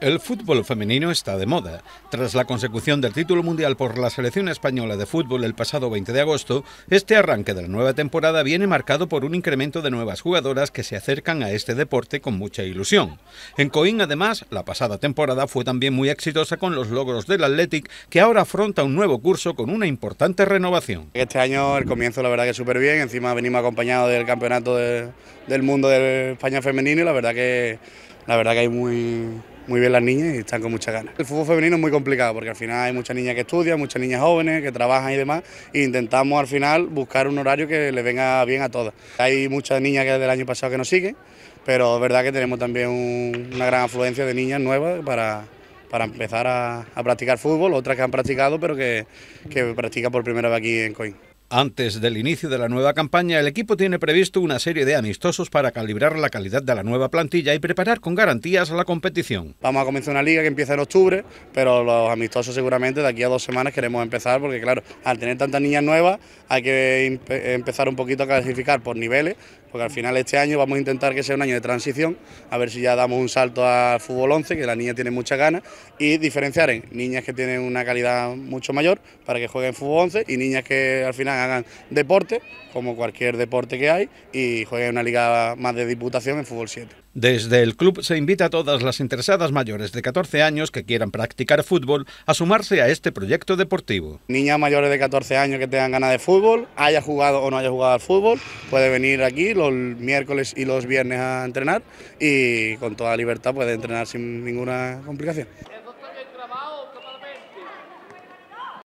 El fútbol femenino está de moda. Tras la consecución del título mundial por la selección española de fútbol el pasado 20 de agosto, este arranque de la nueva temporada viene marcado por un incremento de nuevas jugadoras que se acercan a este deporte con mucha ilusión. En Coín, además, la pasada temporada fue también muy exitosa con los logros del Athletic, que ahora afronta un nuevo curso con una importante renovación. Este año el comienzo la verdad que súper bien, encima venimos acompañados del campeonato del mundo de España femenino y la verdad que, la verdad que hay muy muy bien las niñas y están con muchas ganas. El fútbol femenino es muy complicado porque al final hay muchas niñas que estudian, muchas niñas jóvenes que trabajan y demás e intentamos al final buscar un horario que le venga bien a todas. Hay muchas niñas que desde el año pasado que nos siguen, pero es verdad que tenemos también una gran afluencia de niñas nuevas para, empezar a, practicar fútbol, otras que han practicado pero que, que practican por primera vez aquí en coin antes del inicio de la nueva campaña, el equipo tiene previsto una serie de amistosos para calibrar la calidad de la nueva plantilla y preparar con garantías la competición. Vamos a comenzar una liga que empieza en octubre, pero los amistosos seguramente de aquí a dos semanas queremos empezar porque claro, al tener tantas niñas nuevas hay que empezar un poquito a clasificar por niveles, porque al final este año vamos a intentar que sea un año de transición, a ver si ya damos un salto al fútbol 11, que la niña tiene muchas ganas, y diferenciar en niñas que tienen una calidad mucho mayor para que jueguen fútbol 11 y niñas que al final hagan deporte, como cualquier deporte que hay, y jueguen una liga más de diputación en fútbol 7. Desde el club se invita a todas las interesadas mayores de 14 años que quieran practicar fútbol a sumarse a este proyecto deportivo. Niñas mayores de 14 años que tengan ganas de fútbol, haya jugado o no haya jugado al fútbol, puede venir aquí los miércoles y los viernes a entrenar y con toda libertad puede entrenar sin ninguna complicación.